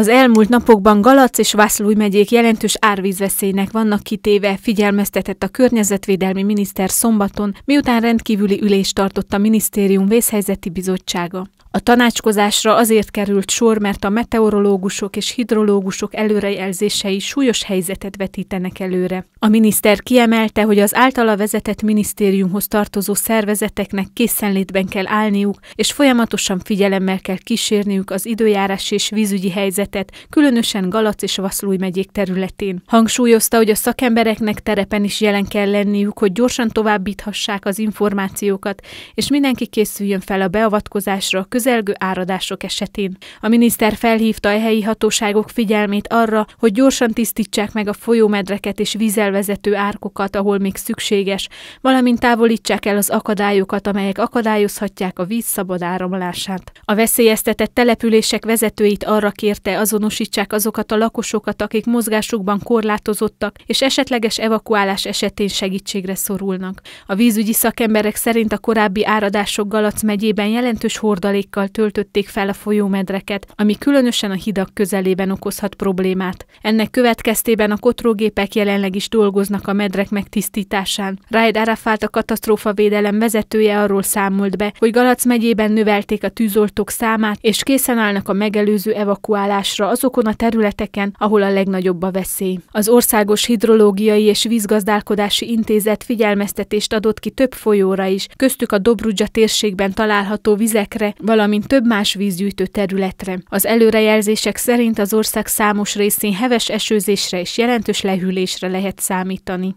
Az elmúlt napokban Galac és Vászlói megyék jelentős árvízveszélynek vannak kitéve, figyelmeztetett a környezetvédelmi miniszter szombaton, miután rendkívüli ülést tartott a minisztérium vészhelyzeti bizottsága. A tanácskozásra azért került sor, mert a meteorológusok és hidrológusok előrejelzései súlyos helyzetet vetítenek előre. A miniszter kiemelte, hogy az általa vezetett minisztériumhoz tartozó szervezeteknek készenlétben kell állniuk, és folyamatosan figyelemmel kell kísérniük az időjárás és vízügyi helyzetet, különösen Galac és Vaszlúj megyék területén. Hangsúlyozta, hogy a szakembereknek terepen is jelen kell lenniük, hogy gyorsan továbbíthassák az információkat, és mindenki készüljön fel a beavatkozásra, a közelgő áradások esetén. A miniszter felhívta a helyi hatóságok figyelmét arra, hogy gyorsan tisztítsák meg a folyómedreket és vízelvezető árkokat, ahol még szükséges, valamint távolítsák el az akadályokat, amelyek akadályozhatják a víz szabad áramlását. A veszélyeztetett települések vezetőit arra kérte, azonosítsák azokat a lakosokat, akik mozgásukban korlátozottak, és esetleges evakuálás esetén segítségre szorulnak. A vízügyi szakemberek szerint a korábbi áradások Galac megyében jelentős hordalék hulladékkal töltötték fel a folyómedreket, ami különösen a hidak közelében okozhat problémát. Ennek következtében a kotrógépek jelenleg is dolgoznak a medrek megtisztításán. Raid Arafat a katasztrófa védelem vezetője arról számolt be, hogy Galac megyében növelték a tűzoltók számát, és készen állnak a megelőző evakuálásra azokon a területeken, ahol a legnagyobb a veszély. Az Országos Hidrológiai és Vízgazdálkodási Intézet figyelmeztetést adott ki több folyóra is, köztük a Dobrudzsa térségben található vizekre, valamint valamint több más vízgyűjtő területre. Az előrejelzések szerint az ország számos részén heves esőzésre és jelentős lehűlésre lehet számítani.